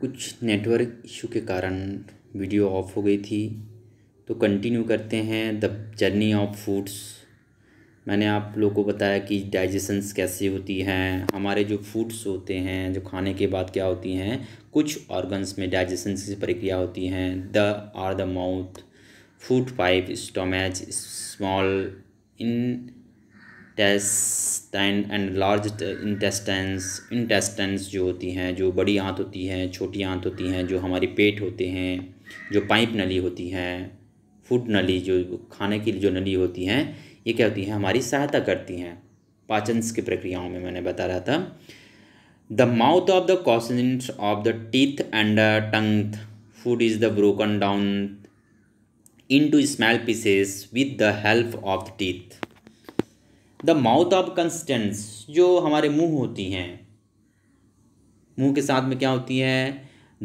कुछ network issue के कारण वीडियो ऑफ हो गई थी तो कंटिन्यू करते हैं द जर्नी ऑफ फूड्स मैंने आप लोगों को बताया कि डाइजेशंस कैसे होती हैं हमारे जो फूड्स होते हैं जो खाने के बाद क्या होती हैं कुछ ऑर्गन्स में डाइजेशंस की प्रक्रिया होती हैं the are the mouth food pipe stomach small intestine and large intestines intestines जो होती हैं जो बड़ी आंत होती हैं छोटी आंत होती हैं जो हमारी पेट होते हैं जो पाइप नली होती हैं फूड नली जो खाने की जो नली होती हैं ये क्या होती हैं हमारी सहायता करती हैं पाचन की प्रक्रियाओं में मैंने बता रहा था द माउथ ऑफ द कॉसेंट of the teeth and tongue food is the broken down into small pieces with the help of teeth the mouth of constants जो हमारे मुंह होती हैं मुंह के साथ में क्या होती है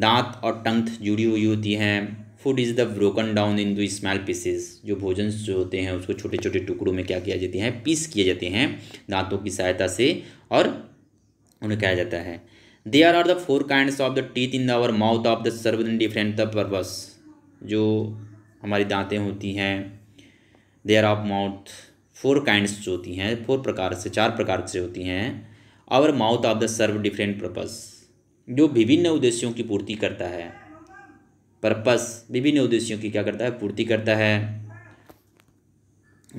दांत और टंथ जुड़ी हुई होती हैं food is the broken down into small pieces जो भोजन जो होते हैं उसको छोटे छोटे टुकड़ों में क्या किया जाते हैं पीस किए जाते हैं दांतों की सहायता से और उन्हें कहा जाता है they are are the four kind of the teeth in our mouth of the in different the purpose जो हमारी दांतें होती हैं they are of mouth four kinds जो होती हैं फोर प्रकार से चार प्रकार से होती हैं our mouth of the serve different purpose जो विभिन्न उद्देश्यों की पूर्ति करता है पर्पस विभिन्न उद्देश्यों की क्या करता है पूर्ति करता है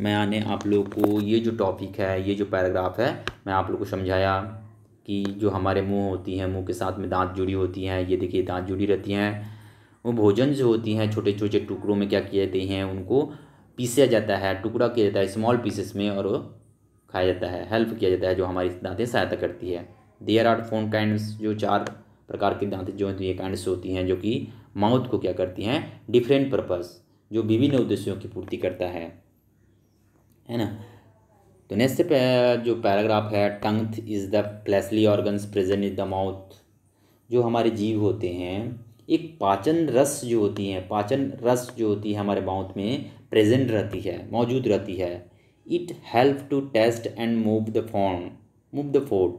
मैं आने आप लोग को ये जो टॉपिक है ये जो पैराग्राफ है मैं आप लोग को समझाया कि जो हमारे मुंह होती हैं मुंह के साथ में दांत जुड़ी होती हैं ये देखिए दांत जुड़ी रहती हैं वो भोजन जो होती हैं छोटे छोटे टुकड़ों में क्या किए जाते हैं उनको पीसा जाता है टुकड़ा किया जाता है स्मॉल पीसेस में और खाया जाता है हेल्प किया जाता है जो हमारी दांतें सहायता करती है देयर आर फोन काइंड्स जो चार प्रकार की दांतें जो ये काइंड्स होती हैं जो कि माउथ को क्या करती हैं डिफरेंट पर्पज़ जो विभिन्न उद्देश्यों की पूर्ति करता है है ना तो नेक्स्ट जो पैराग्राफ है tongue is the fleshy organs present in the mouth जो हमारे जीव होते हैं एक पाचन रस जो होती है पाचन रस जो होती है हमारे माउथ में प्रेजेंट रहती है मौजूद रहती है it help to taste and move the form move the food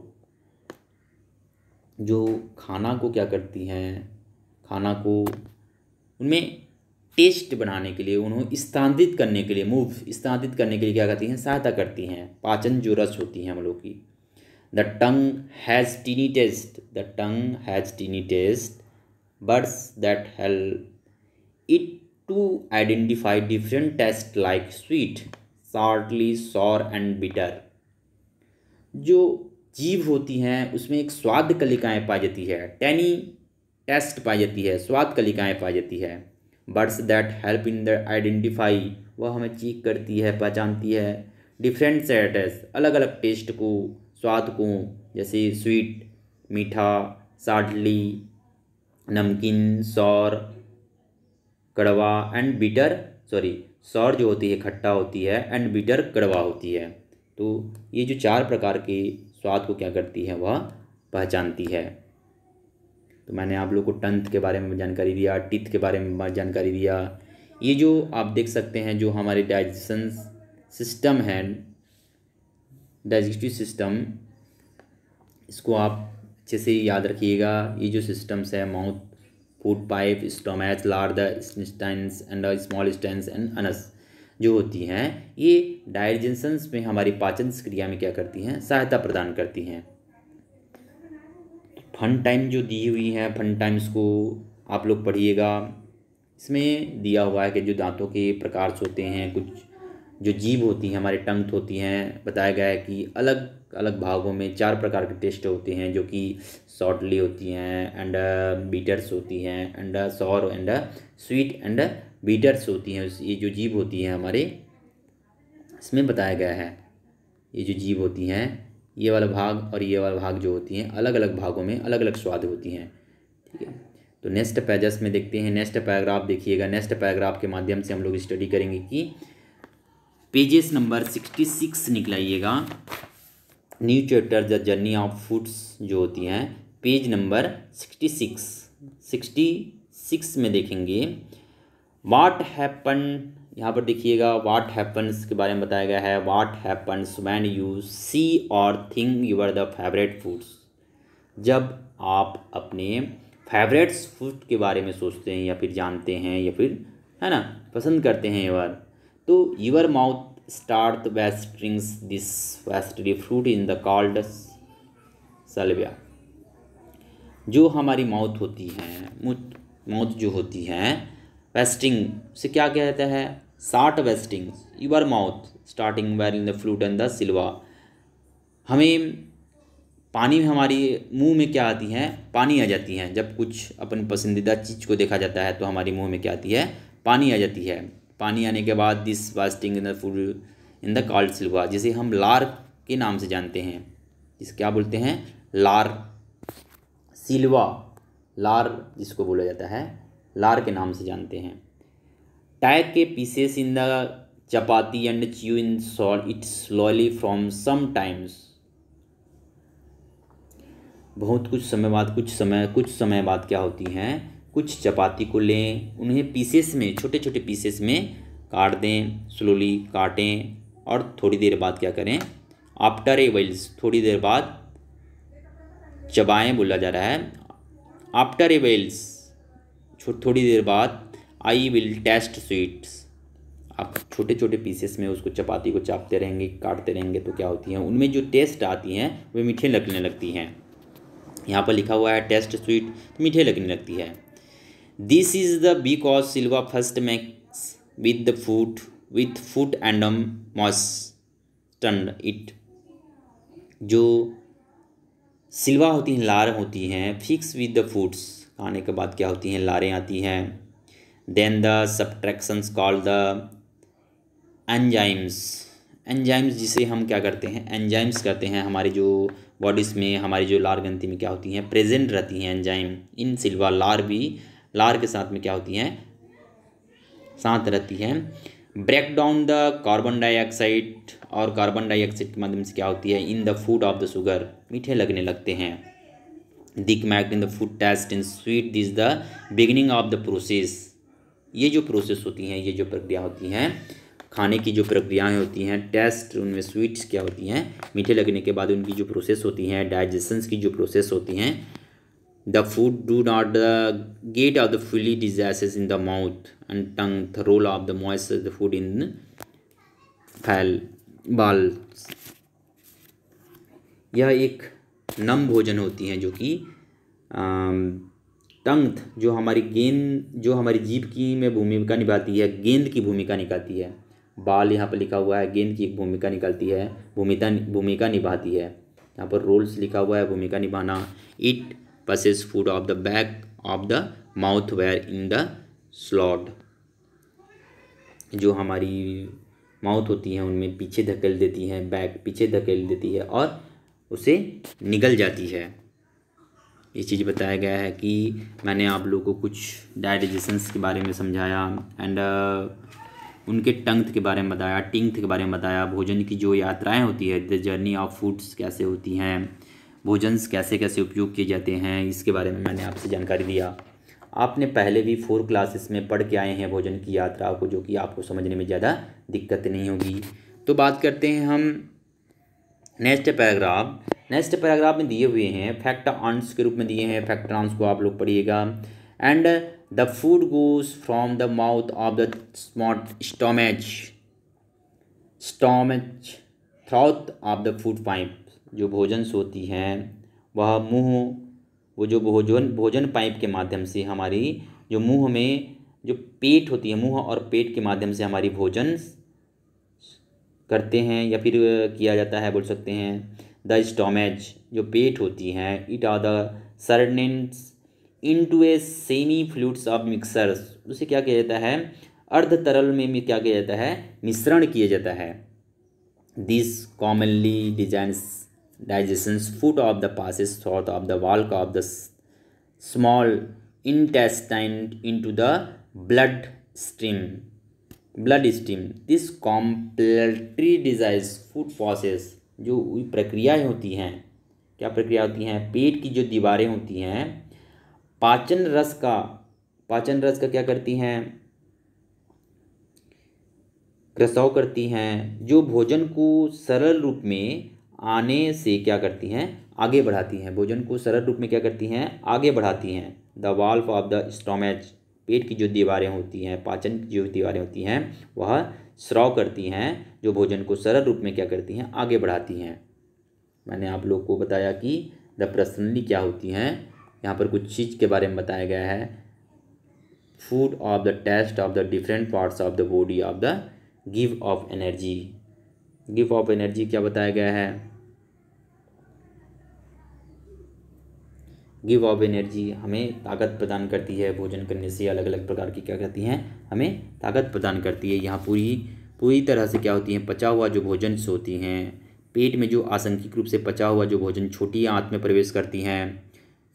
जो खाना को क्या करती हैं खाना को उनमें टेस्ट बनाने के लिए उन्हें स्थानांतरित करने के लिए मूव स्थानांतरित करने के लिए क्या करती हैं सहायता करती हैं पाचन जो रस होती हैं हम लोग की the tongue has tiny taste the tongue has tiny taste buds that help it to identify different tastes like sweet salty sour and bitter जो जीव होती हैं उसमें एक स्वाद कलिकाएँ पाई जाती है टैनी टेस्ट पाई जाती है स्वाद कलिकाएँ पाई जाती है buds that help in the identify वह हमें चीक करती है पहचानती है डिफरेंट सेटस अलग अलग टेस्ट को स्वाद को जैसे स्वीट मीठा साडली नमकीन सौर कड़वा एंड बिटर सॉरी सौर जो होती है खट्टा होती है एंड बिटर कड़वा होती है तो ये जो चार प्रकार के स्वाद को क्या करती है वह पहचानती है तो मैंने आप लोग को टंथ के बारे में जानकारी दिया टिथ के बारे में जानकारी दिया ये जो आप देख सकते हैं जो हमारे डाइजेशन सिस्टम है डाइजेस्टिव सिस्टम इसको आप अच्छे से याद रखिएगा ये जो सिस्टम्स है mouth food pipe stomach large intestines and small intestines and anus जो होती हैं ये डायजेंसन्स में हमारी पाचन क्रिया में क्या करती हैं सहायता प्रदान करती हैं फन टाइम जो दी हुई हैं फन टाइम्स को आप लोग पढ़िएगा इसमें दिया हुआ है कि जो दांतों के प्रकार होते हैं कुछ जो जीभ होती हैं हमारे टंग होती हैं बताया गया है कि अलग अलग भागों में चार प्रकार के टेस्ट होते हैं जो कि सॉटली होती हैं एंड बीटर्स uh, होती हैं एंड सौर एंड स्वीट एंड बीटर्स होती हैं ये जो जीभ होती हैं हमारे इसमें बताया गया है ये जो जीभ होती हैं ये वाला भाग और ये वाला भाग जो होती हैं अलग अलग भागों में अलग अलग स्वाद होती हैं ठीक है तो नेक्स्ट पैजस में देखते हैं नेक्स्ट पैराग्राफ देखिएगा नेक्स्ट पैराग्राफ के माध्यम से हम लोग स्टडी करेंगे कि पेजेस नंबर सिक्सटी सिक्स निकलाइएगा new chapter the journey of foods जो होती हैं page number sixty six sixty six में देखेंगे वाट हैपन यहाँ पर देखिएगा वाट हैपन्स के बारे में बताया गया है what happens when you see or think you are the favourite foods जब आप अपने फेवरेट्स फूड के बारे में सोचते हैं या फिर जानते हैं या फिर है ना पसंद करते हैं ये बार तो your mouth start waste brings this vastly fruit in the called saliva जो हमारी माउथ होती है माउथ जो होती है वेस्टिंग से क्या कहता है साठ wasting your mouth starting where in the fruit and the saliva हमें पानी में हमारी मुंह में क्या आती है पानी आ जाती है जब कुछ अपन पसंदीदा चीज़ को देखा जाता है तो हमारी मुंह में क्या आती है पानी आ जाती है पानी आने के बाद this wasting in the food in the called saliva जिसे हम लार के नाम से जानते हैं इस क्या बोलते हैं लार सिल्वा लार जिसको बोला जाता है लार के नाम से जानते हैं टैग के pieces in the chapati and chew in soul it slowly from some times बहुत कुछ समय बाद कुछ समय कुछ समय बाद क्या होती हैं कुछ चपाती को लें उन्हें पीसेस में छोटे छोटे पीसेस में काट दें स्लोली काटें और थोड़ी देर बाद क्या करें आफ्टर ए वेल्स थोड़ी देर बाद चबाएं बोला जा रहा है आफ्टर ए वेल्स थोड़ी देर बाद आई विल टेस्ट स्वीट्स आप छोटे छोटे पीसेस में उसको चपाती को चापते रहेंगे काटते रहेंगे तो क्या होती है उनमें जो टेस्ट आती हैं वे मीठे लगने लगती हैं यहाँ पर लिखा हुआ है टेस्ट स्वीट मीठे लगने लगती है this is the because saliva first mix with the food with food and moist moistened it जो सिल्वा होती हैं लार होती हैं फिक्स विद द फूड्स खाने के बाद क्या होती हैं लारें आती हैं then the subtraction call the enzymes enzymes जिसे हम क्या करते हैं एंजाइम्स करते हैं हमारे जो बॉडीज़ में हमारी जो लार ग्रंथि में क्या होती हैं प्रेजेंट रहती हैं एंजाइम इन सिल्वा लार भी लार के साथ में क्या होती हैं साथ रहती हैं break down the carbon dioxide और कार्बन डाइऑक्साइड के माध्यम से क्या होती है in the food of the sugar मीठे लगने लगते हैं this makes in the food taste in sweet this the beginning of the process ये जो प्रोसेस होती हैं ये जो प्रक्रिया होती हैं खाने की जो प्रक्रियाएं होती हैं टेस्ट उनमें स्वीट्स क्या होती हैं मीठे लगने के बाद उनकी जो प्रोसेस होती हैं डाइजेशंस की जो प्रोसेस होती हैं The food do not the गेट of the fully digested in the mouth and tongue the roll of the moist the food in फैल बाल यह एक नम भोजन होती हैं जो कि टंगथ जो हमारी गेंद जो हमारी जीभ की में भूमिका निभाती है गेंद की भूमिका निभाती है बाल यहाँ पर लिखा हुआ है गेंद की भूमिका निकलती है भूमिका भूमिका निभाती है यहाँ पर रोल्स लिखा हुआ है भूमिका निभाना it passes food of the back of the mouth where in the slot जो हमारी माउथ होती है उनमें पीछे धकेल देती है बैक पीछे धकेल देती है और उसे निगल जाती है ये चीज़ बताया गया है कि मैंने आप लोगों को कुछ डाइजेशंस के बारे में समझाया एंड uh, उनके टंगथ के बारे में बताया टिंग्थ के बारे में बताया भोजन की जो यात्राएं होती है द जर्नी ऑफ फूड्स कैसे होती हैं भोजन कैसे कैसे उपयोग किए जाते हैं इसके बारे में मैंने आपसे जानकारी दिया आपने पहले भी फोर क्लासेस में पढ़ के आए हैं भोजन की यात्रा को जो कि आपको समझने में ज़्यादा दिक्कत नहीं होगी तो बात करते हैं हम नेक्स्ट पैराग्राफ नेक्स्ट पैराग्राफ में दिए हुए हैं फैक्ट आंस के रूप में दिए हैं फैक्ट आंस को आप लोग पढ़िएगा and the food goes from the mouth of the smart stomach stomach through of the food pipe जो भोजन सोती हैं वह मुँह वो जो भोजन भोजन पाइप के माध्यम से हमारी जो मुँह में जो पेट होती है मुँह और पेट के माध्यम से हमारी भोजन करते हैं या फिर किया जाता है बोल सकते हैं द स्टोमेज जो पेट होती हैं it are the servants into a semi fluids of mixers उसे क्या किया जाता है अर्ध तरल में क्या किया जाता है मिश्रण किया जाता है this commonly design digestion's food of the passes through of the walk of the small intestine into the blood stream blood stream this complementary digests food process जो प्रक्रियाएं होती हैं क्या प्रक्रिया होती हैं पेट की जो दीवारें होती हैं पाचन रस का पाचन रस का क्या करती हैं रसाव करती हैं जो भोजन को सरल रूप में आने से क्या करती हैं आगे बढ़ाती हैं भोजन को सरल रूप में क्या करती हैं आगे बढ़ाती हैं the walls of the stomach पेट की जो दीवारें होती हैं पाचन की जो दीवारें होती हैं वह स्राव करती हैं जो भोजन को सरल रूप में क्या करती हैं आगे बढ़ाती हैं मैंने आप लोग को बताया कि द प्रसन्नली क्या होती हैं यहाँ पर कुछ चीज़ के बारे में बताया गया है food of the taste of the different parts of the body of the give of energy give of energy क्या बताया गया है गिव ऑफ एनर्जी हमें ताकत प्रदान करती है भोजन करने से अलग अलग प्रकार की क्या करती हैं हमें ताकत प्रदान करती है यहाँ पूरी पूरी तरह से क्या होती हैं पचा हुआ जो भोजन होती हैं पेट में जो आशंकिक रूप से पचा हुआ जो भोजन छोटी आंत में प्रवेश करती हैं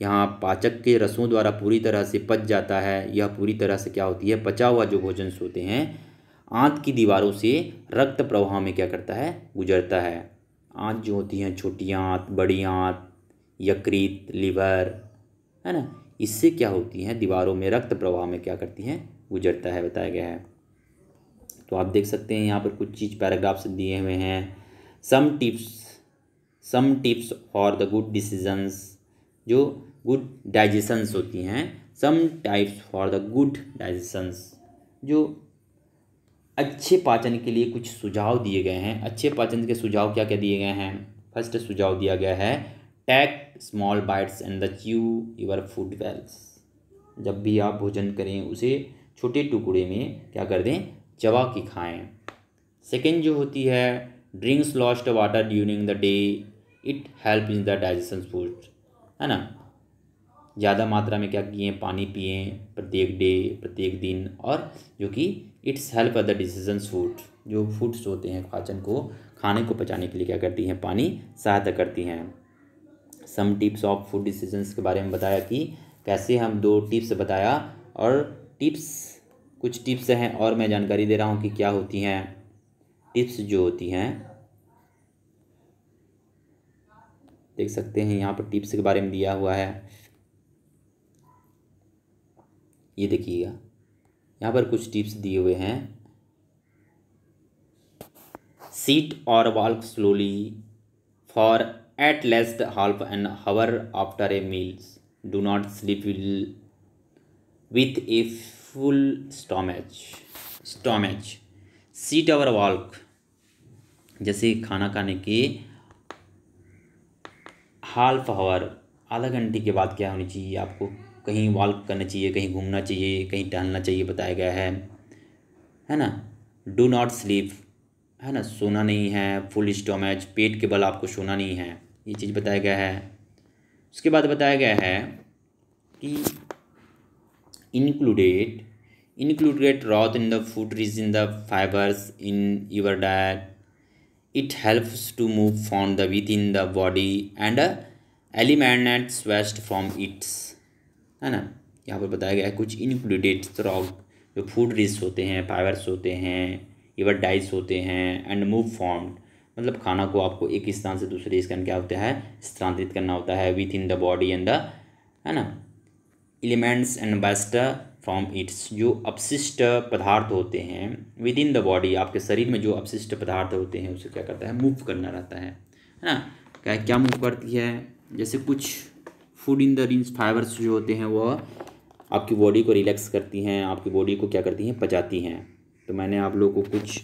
यहाँ पाचक के रसों द्वारा पूरी तरह से पच जाता है यह पूरी तरह से क्या होती है पचा हुआ जो भोजन होते हैं आंत की दीवारों से रक्त प्रवाह में क्या करता है गुजरता है आंत जो होती हैं छोटी आंत बड़ी आंत यकृत लिवर है ना इससे क्या होती हैं दीवारों में रक्त प्रवाह में क्या करती हैं गुजरता है बताया गया है तो आप देख सकते हैं यहाँ पर कुछ चीज़ पैराग्राफ्स दिए हुए हैं some tips some tips for the good decisions जो गुड डाइजेशंस होती हैं some types for the good digestions जो अच्छे पाचन के लिए कुछ सुझाव दिए गए हैं अच्छे पाचन के सुझाव क्या क्या दिए गए हैं फर्स्ट सुझाव दिया गया है take small bites and the chew your food wells जब भी आप भोजन करें उसे छोटे टुकड़े में क्या कर दें चबा के खाएं सेकेंड जो होती है drinks lost water during the day it help in the digestion food है ना ज़्यादा मात्रा में क्या किए पानी पिए प्रत्येक डे प्रत्येक दिन और जो कि it's help other decision food जो फूड्स होते हैं पाचन को खाने को पचाने के लिए क्या करती हैं पानी सहायता करती हैं some tips of food decisions के बारे में बताया कि कैसे हम दो टिप्स बताया और टिप्स कुछ टिप्स हैं और मैं जानकारी दे रहा हूँ कि क्या होती हैं टिप्स जो होती हैं देख सकते हैं यहाँ पर टिप्स के बारे में दिया हुआ है ये देखिएगा यहाँ पर कुछ टिप्स दिए हुए हैं सीट और walk slowly for at least half an hour after a meals do not sleep will with a full stomach stomach sit और वॉल्क जैसे खाना खाने के हाल्फ हावर आधा घंटे के बाद क्या होनी चाहिए आपको कहीं वॉक करना चाहिए कहीं घूमना चाहिए कहीं टहलना चाहिए बताया गया है है ना डू नॉट स्लीप है ना सोना नहीं है फुल स्टोमेज पेट के बल आपको सोना नहीं है ये चीज़ बताया गया है उसके बाद बताया गया है कि included included rough in the food rich in the fibres in your diet it helps to move from the with in the body and elements waste from its है ना यहाँ पर बताया गया है कुछ इनक्लूडेड रॉक जो फूड रिस्क होते हैं फाइबर्स होते हैं इवर डाइस होते हैं एंड मूव फॉर्म्ड मतलब खाना को आपको एक स्थान से दूसरे स्थान क्या होता है स्थानांतरित करना होता है with in the body and the है ना elements and best from its जो अपशिष्ट पदार्थ होते हैं विद इन द बॉडी आपके शरीर में जो अपशिष्ट पदार्थ होते हैं उसे क्या करता है मूव करना रहता है है ना क्या क्या मूव करती है जैसे कुछ food in the rich fibres जो होते हैं वह आपकी बॉडी को रिलैक्स करती हैं आपकी बॉडी को क्या करती हैं पचाती हैं तो मैंने आप लोगों को कुछ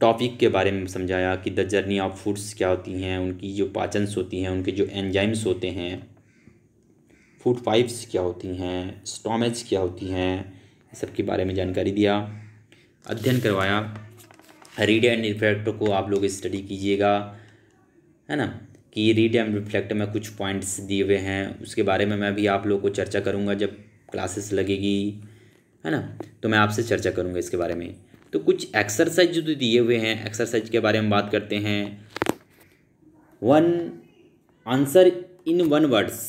टॉपिक के बारे में समझाया कि द जर्नी ऑफ फूड्स क्या होती हैं उनकी जो पाचन्स होती हैं उनके जो एंजाइम्स होते हैं फूड पाइप्स क्या होती हैं स्टोमेज क्या होती हैं सब के बारे में जानकारी दिया अध्ययन करवाया रीड एंड इफेक्ट को आप लोग स्टडी कीजिएगा है ना कि रीड एंड रिफ्लेक्ट में कुछ पॉइंट्स दिए हुए हैं उसके बारे में मैं भी आप लोगों को चर्चा करूँगा जब क्लासेस लगेगी है ना तो मैं आपसे चर्चा करूँगा इसके बारे में तो कुछ एक्सरसाइज जो तो दिए हुए हैं एक्सरसाइज के बारे में बात करते हैं one answer in one words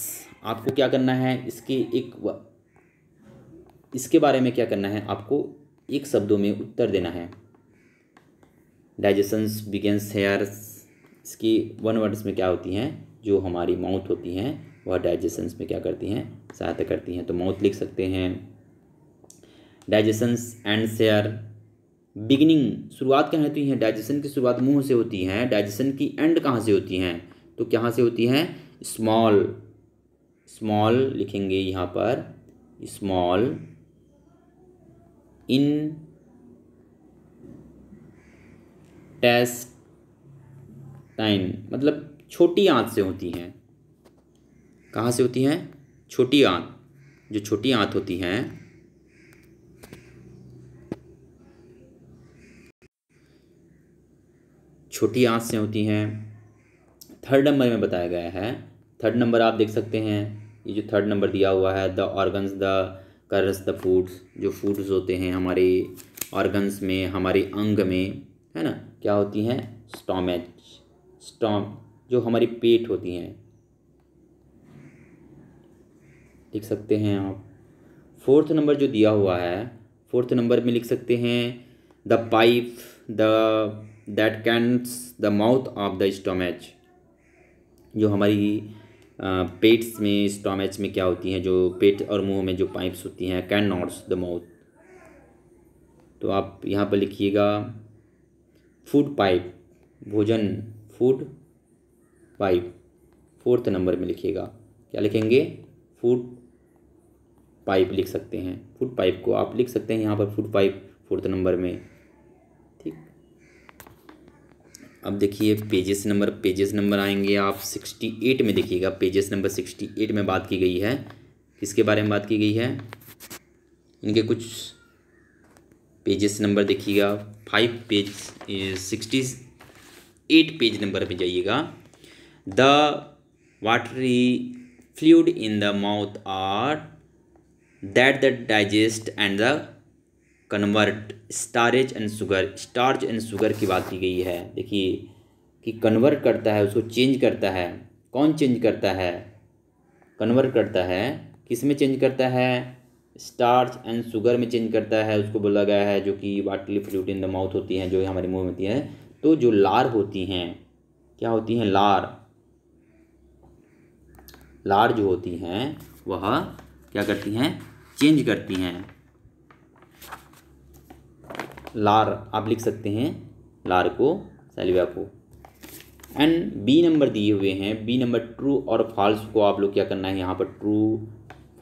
आपको क्या करना है इसके एक इसके बारे में क्या करना है आपको एक शब्दों में उत्तर देना है डाइजेशंस बिगेंस हेयर्स इसकी वन वर्ड्स में क्या होती हैं जो हमारी माउथ होती हैं वह डाइजेशंस में क्या करती हैं सहायता करती हैं तो माउथ लिख सकते हैं डाइजेशंस एंड सेयर बिगनिंग शुरुआत कहाँ होती है डाइजेशन की शुरुआत मुंह से होती है डाइजेशन की एंड कहाँ से होती हैं तो कहाँ से होती हैं स्मॉल स्मॉल लिखेंगे यहाँ पर स्मॉल इन टेस्ट टाइन मतलब छोटी आँत से होती हैं कहाँ से होती हैं छोटी आँत जो छोटी आँत होती हैं छोटी आंत से होती हैं थर्ड नंबर में बताया गया है थर्ड नंबर आप देख सकते हैं ये जो थर्ड नंबर दिया हुआ है the organs the carries the foods जो फूड्स होते हैं हमारे ऑर्गन्स में हमारे अंग में है ना क्या होती हैं स्टोमेज स्टॉम जो हमारी पेट होती हैं लिख सकते हैं आप फोर्थ नंबर जो दिया हुआ है फोर्थ नंबर में लिख सकते हैं the pipe the that can the mouth of the stomach जो हमारी पेट्स में स्टोमैच में क्या होती हैं जो पेट और मुंह में जो पाइप्स होती हैं कैन नॉट्स द माउथ तो आप यहाँ पर लिखिएगा फूड पाइप भोजन फूड पाइप फोर्थ नंबर में लिखिएगा क्या लिखेंगे फूड पाइप लिख सकते हैं फूड पाइप को आप लिख सकते हैं यहाँ पर फूड पाइप फोर्थ नंबर में ठीक अब देखिए पेजेस नंबर पेजेस नंबर आएंगे आप सिक्सटी एट में देखिएगा पेजेस नंबर सिक्सटी एट में बात की गई है किसके बारे में बात की गई है इनके कुछ पेजेस नंबर देखिएगा five page sixty eight page number पे जाइएगा the watery fluid in the mouth are that the digest and the convert starch and sugar starch and sugar की बात की गई है देखिए कि कन्वर्ट करता है उसको चेंज करता है कौन चेंज करता है कन्वर्ट करता है किस में चेंज करता है स्टार्च एंड शुगर में चेंज करता है उसको बोला गया है जो कि वाटली फ्लूड इन द माउथ होती हैं जो हमारे मुंह में होती है तो जो लार होती हैं क्या होती हैं लार लार जो होती हैं वह क्या करती हैं चेंज करती हैं लार आप लिख सकते हैं लार को सेलिवा को एंड बी नंबर दिए हुए हैं बी नंबर ट्रू और फॉल्स को आप लोग क्या करना है यहाँ पर ट्रू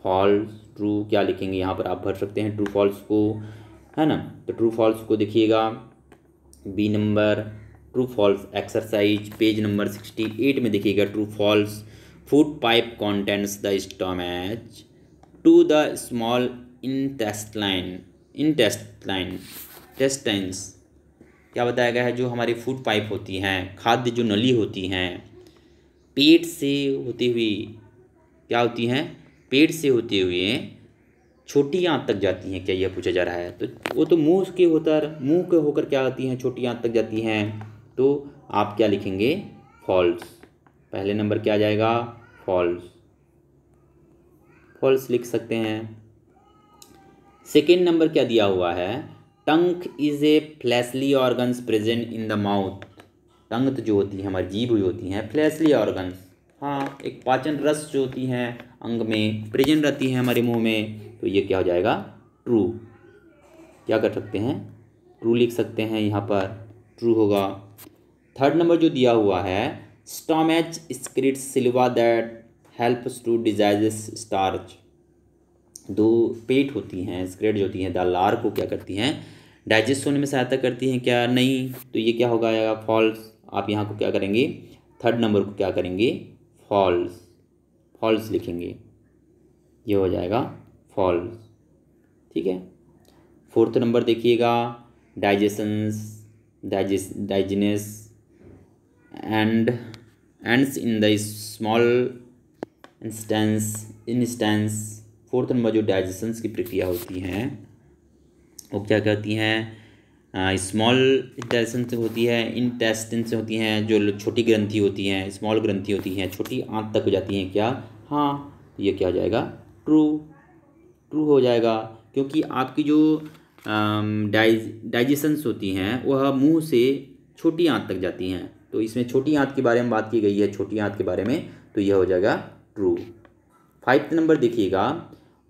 फॉल्स ट्रू क्या लिखेंगे यहाँ पर आप भर सकते हैं ट्रू फॉल्स को है ना तो ट्रू फॉल्स को देखिएगा B number true false exercise page number sixty eight में देखिएगा true false food pipe contents the stomach to the small intestine intestine intestines क्या बताया गया है जो हमारी फूड पाइप होती हैं खाद्य जो नली होती हैं पेट से होती हुई क्या होती हैं पेट से होते हुए छोटी आँख तक जाती हैं क्या यह पूछा जा रहा है तो वो तो मुँह के होकर मुँह के होकर क्या आती हैं छोटी आँख तक जाती हैं तो आप क्या लिखेंगे फॉल्स पहले नंबर क्या आ जाएगा फॉल्स फॉल्स लिख सकते हैं सेकेंड नंबर क्या दिया हुआ है tongue is a fleshy organs present in the mouth tongue तो जो होती है हमारी जीभ हुई होती हैं फ्लैसली ऑर्गन्स हाँ एक पाचन रस जो होती हैं अंग में प्रेजेंट रहती है हमारे मुंह में तो ये क्या हो जाएगा ट्रू क्या कर सकते हैं ट्रू लिख सकते हैं यहाँ पर ट्रू होगा थर्ड नंबर जो दिया हुआ है stomach secrete saliva that helps to digests starch दो पेट होती हैं स्क्रेट जो होती हैं दालार को क्या करती हैं डाइजेस्ट होने में सहायता करती हैं क्या नहीं तो ये क्या होगा या फॉल्स आप यहाँ को क्या करेंगे थर्ड नंबर को क्या करेंगे फॉल्स फॉल्स लिखेंगे ये हो जाएगा फॉल्स ठीक है फोर्थ नंबर देखिएगा digestions digest digestion and ends in the small instance instance fourth number जो डाइजेशंस की प्रक्रिया होती है वो क्या कहती हैं स्मॉल इंटेस्टिन से होती है इंटेस्टिन से होती हैं जो छोटी ग्रंथि होती हैं स्मॉल ग्रंथि होती हैं छोटी आंत तक हो जाती हैं क्या हाँ तो ये क्या हो जाएगा ट्रू ट्रू हो जाएगा क्योंकि आपकी जो डाइज डाइजेशंस होती हैं वह मुंह से छोटी आंत तक जाती हैं तो इसमें छोटी आँत के बारे में बात की गई है छोटी आंत के बारे में तो यह हो जाएगा ट्रू फाइव नंबर देखिएगा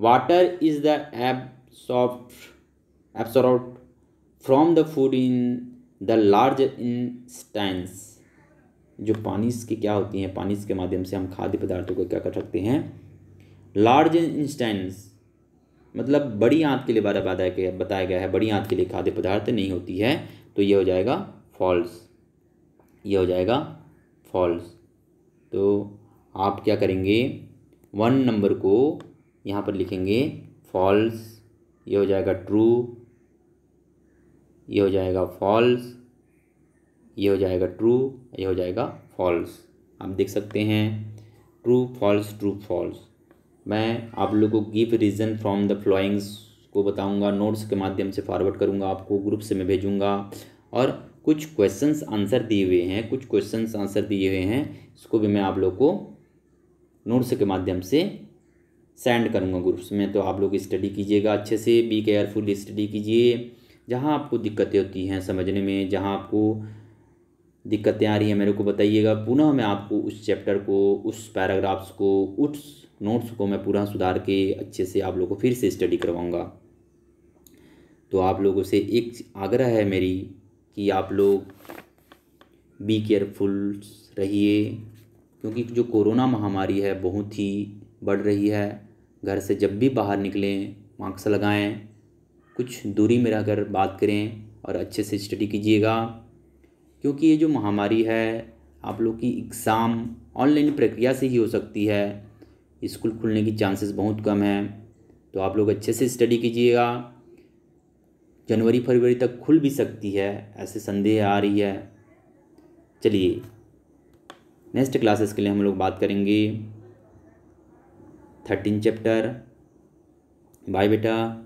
water is the absorbed absorb from the food in the large instance जो पानी की क्या होती हैं पानी के माध्यम से हम खाद्य पदार्थों को क्या कर सकते हैं लार्ज इंस्टेंस मतलब बड़ी आंत के लिए बारह बताया बताया गया है बड़ी आंत के लिए खाद्य पदार्थ नहीं होती है तो ये हो जाएगा फॉल्स ये हो जाएगा फॉल्स तो आप क्या करेंगे वन नंबर को यहाँ पर लिखेंगे फॉल्स ये हो जाएगा ट्रू ये हो जाएगा फॉल्स ये हो जाएगा ट्रू ये हो जाएगा फॉल्स आप देख सकते हैं ट्रू फॉल्स ट्रू फॉल्स मैं आप लोगों को give reason from the flowings को बताऊंगा नोट्स के माध्यम से फॉरवर्ड करूंगा आपको ग्रुप से मैं भेजूंगा और कुछ क्वेश्चंस आंसर दिए हुए हैं कुछ क्वेश्चंस आंसर दिए हुए हैं इसको भी मैं आप लोग को नोट्स के माध्यम से सेंड करूंगा ग्रुप्स में तो आप लोग स्टडी कीजिएगा अच्छे से बी केयरफुल स्टडी कीजिए जहाँ आपको दिक्कतें होती हैं समझने में जहाँ आपको दिक्कतें आ रही हैं मेरे को बताइएगा पुनः मैं आपको उस चैप्टर को उस पैराग्राफ्स को उस नोट्स को मैं पूरा सुधार के अच्छे से आप लोगों को फिर से स्टडी करवाऊँगा तो आप लोगों से एक आग्रह है मेरी कि आप लोग बी केयरफुल रहिए क्योंकि जो कोरोना महामारी है बहुत ही बढ़ रही है घर से जब भी बाहर निकलें मास्क लगाएं कुछ दूरी में रहकर बात करें और अच्छे से स्टडी कीजिएगा क्योंकि ये जो महामारी है आप लोग की एग्ज़ाम ऑनलाइन प्रक्रिया से ही हो सकती है स्कूल खुलने की चांसेस बहुत कम हैं तो आप लोग अच्छे से स्टडी कीजिएगा जनवरी फरवरी तक खुल भी सकती है ऐसे संदेह आ रही है चलिए नेक्स्ट क्लासेस के लिए हम लोग बात करेंगे थर्टीन चैप्टर बाय बेटा